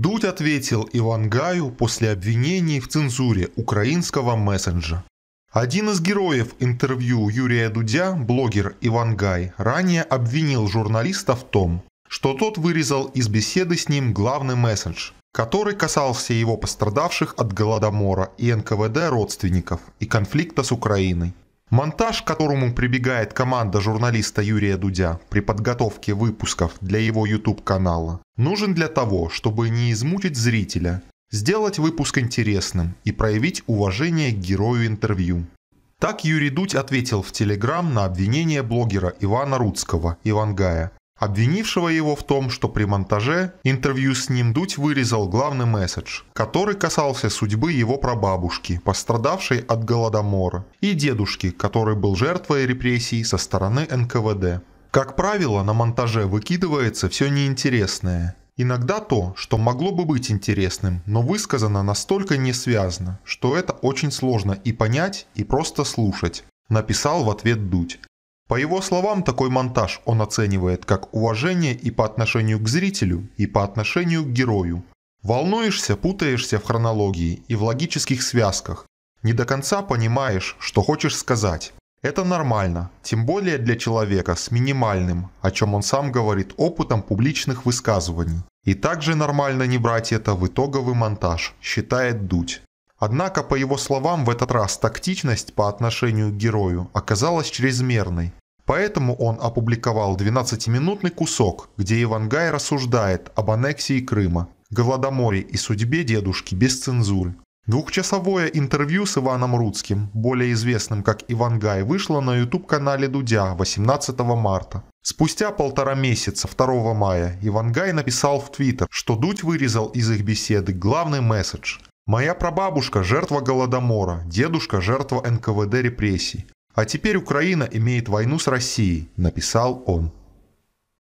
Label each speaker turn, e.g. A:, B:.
A: Дудь ответил Ивангаю после обвинений в цензуре украинского мессенджа. Один из героев интервью Юрия Дудя, блогер Ивангай, ранее обвинил журналиста в том, что тот вырезал из беседы с ним главный мессендж, который касался его пострадавших от Голодомора и НКВД родственников и конфликта с Украиной. Монтаж, к которому прибегает команда журналиста Юрия Дудя при подготовке выпусков для его YouTube-канала, нужен для того, чтобы не измучить зрителя, сделать выпуск интересным и проявить уважение к герою интервью. Так Юрий Дудь ответил в Телеграм на обвинение блогера Ивана Рудского, Ивангая, обвинившего его в том, что при монтаже интервью с ним Дудь вырезал главный месседж, который касался судьбы его прабабушки, пострадавшей от Голодомора, и дедушки, который был жертвой репрессий со стороны НКВД. Как правило, на монтаже выкидывается все неинтересное. Иногда то, что могло бы быть интересным, но высказано настолько несвязно, что это очень сложно и понять, и просто слушать написал в ответ Дудь. По его словам, такой монтаж он оценивает как уважение и по отношению к зрителю, и по отношению к герою. Волнуешься, путаешься в хронологии и в логических связках, не до конца понимаешь, что хочешь сказать. Это нормально, тем более для человека с минимальным, о чем он сам говорит, опытом публичных высказываний. И также нормально не брать это в итоговый монтаж, считает Дуть. Однако, по его словам, в этот раз тактичность по отношению к герою оказалась чрезмерной. Поэтому он опубликовал 12-минутный кусок, где Ивангай рассуждает об аннексии Крыма, голодоморе и судьбе дедушки без цензуры. Двухчасовое интервью с Иваном Рудским, более известным как Ивангай, вышло на YouTube-канале Дудя 18 марта. Спустя полтора месяца, 2 мая, Ивангай написал в Твиттер, что Дудь вырезал из их беседы главный месседж. «Моя прабабушка – жертва Голодомора, дедушка – жертва НКВД репрессий. А теперь Украина имеет войну с Россией, написал он.